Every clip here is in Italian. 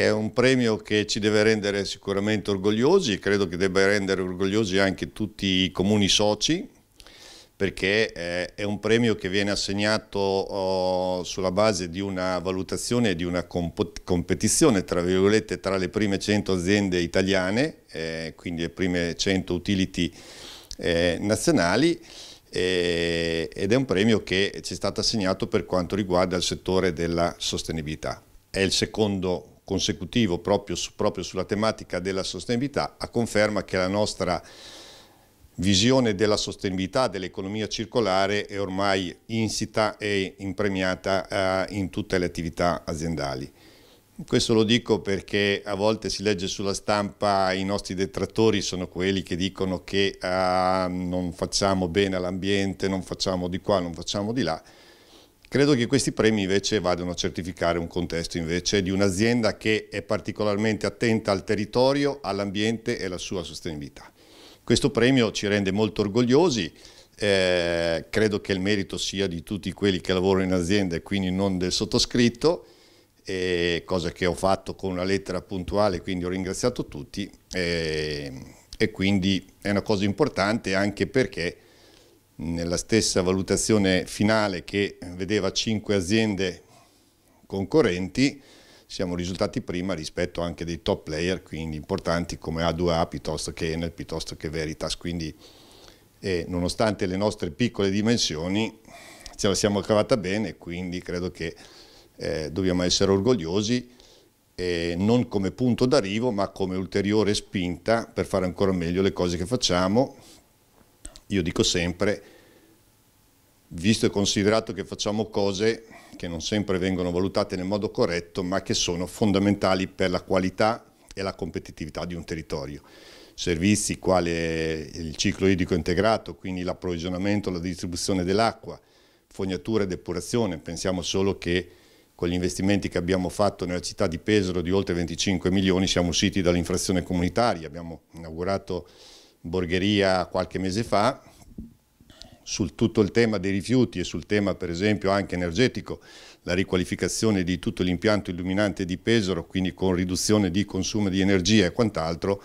che è un premio che ci deve rendere sicuramente orgogliosi, credo che debba rendere orgogliosi anche tutti i comuni soci, perché è un premio che viene assegnato oh, sulla base di una valutazione e di una competizione tra, virgolette, tra le prime 100 aziende italiane, eh, quindi le prime 100 utility eh, nazionali, ed è un premio che ci è stato assegnato per quanto riguarda il settore della sostenibilità. È il secondo consecutivo proprio, su, proprio sulla tematica della sostenibilità, a conferma che la nostra visione della sostenibilità dell'economia circolare è ormai insita e impregnata eh, in tutte le attività aziendali. Questo lo dico perché a volte si legge sulla stampa i nostri detrattori sono quelli che dicono che eh, non facciamo bene all'ambiente, non facciamo di qua, non facciamo di là. Credo che questi premi invece vadano a certificare un contesto invece di un'azienda che è particolarmente attenta al territorio, all'ambiente e alla sua sostenibilità. Questo premio ci rende molto orgogliosi, eh, credo che il merito sia di tutti quelli che lavorano in azienda e quindi non del sottoscritto, eh, cosa che ho fatto con una lettera puntuale, quindi ho ringraziato tutti eh, e quindi è una cosa importante anche perché nella stessa valutazione finale che vedeva 5 aziende concorrenti, siamo risultati prima rispetto anche dei top player, quindi importanti come A2A piuttosto che Enel, piuttosto che Veritas, quindi eh, nonostante le nostre piccole dimensioni ce la siamo cavata bene, quindi credo che eh, dobbiamo essere orgogliosi, eh, non come punto d'arrivo ma come ulteriore spinta per fare ancora meglio le cose che facciamo, io dico sempre, visto e considerato che facciamo cose che non sempre vengono valutate nel modo corretto, ma che sono fondamentali per la qualità e la competitività di un territorio. Servizi quali il ciclo idrico integrato, quindi l'approvvigionamento, la distribuzione dell'acqua, fognatura e depurazione, pensiamo solo che con gli investimenti che abbiamo fatto nella città di Pesaro di oltre 25 milioni siamo usciti dall'infrazione comunitaria, abbiamo inaugurato Borgheria qualche mese fa sul tutto il tema dei rifiuti e sul tema per esempio anche energetico, la riqualificazione di tutto l'impianto illuminante di Pesaro, quindi con riduzione di consumo di energia e quant'altro,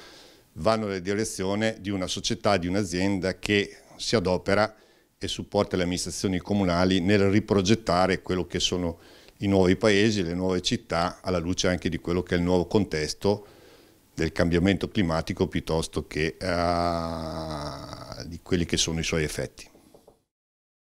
vanno nella direzione di una società, di un'azienda che si adopera e supporta le amministrazioni comunali nel riprogettare quello che sono i nuovi paesi, le nuove città, alla luce anche di quello che è il nuovo contesto del cambiamento climatico piuttosto che uh, di quelli che sono i suoi effetti.